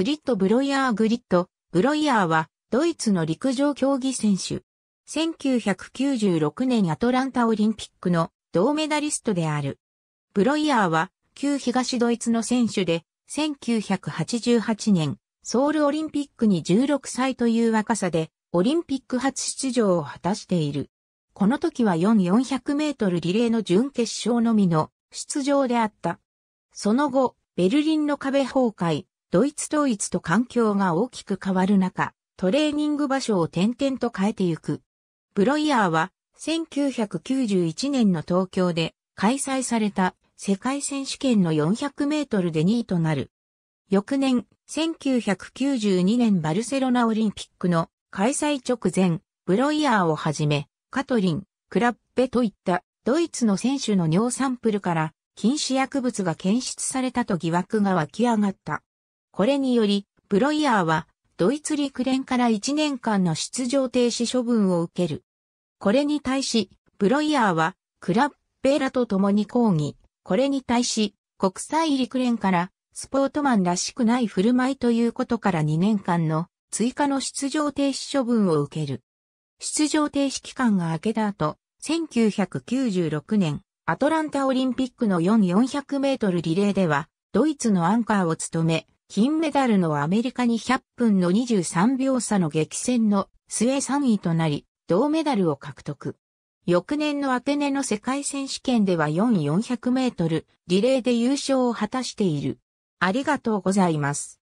グリット・ブロイヤー・グリット、ブロイヤーは、ドイツの陸上競技選手。1996年アトランタオリンピックの銅メダリストである。ブロイヤーは、旧東ドイツの選手で、1988年、ソウルオリンピックに16歳という若さで、オリンピック初出場を果たしている。この時は4400メートルリレーの準決勝のみの出場であった。その後、ベルリンの壁崩壊、ドイツ統一と環境が大きく変わる中、トレーニング場所を点々と変えてゆく。ブロイヤーは1991年の東京で開催された世界選手権の400メートルで2位となる。翌年、1992年バルセロナオリンピックの開催直前、ブロイヤーをはじめ、カトリン、クラッペといったドイツの選手の尿サンプルから禁止薬物が検出されたと疑惑が湧き上がった。これにより、プロイヤーは、ドイツ陸連から1年間の出場停止処分を受ける。これに対し、プロイヤーは、クラッベラと共に抗議。これに対し、国際陸連から、スポートマンらしくない振る舞いということから2年間の追加の出場停止処分を受ける。出場停止期間が明けた後、1996年、アトランタオリンピックの4400メートルリレーでは、ドイツのアンカーを務め、金メダルのアメリカに100分の23秒差の激戦の末3位となり、銅メダルを獲得。翌年のアテネの世界選手権では4 400メートルリレーで優勝を果たしている。ありがとうございます。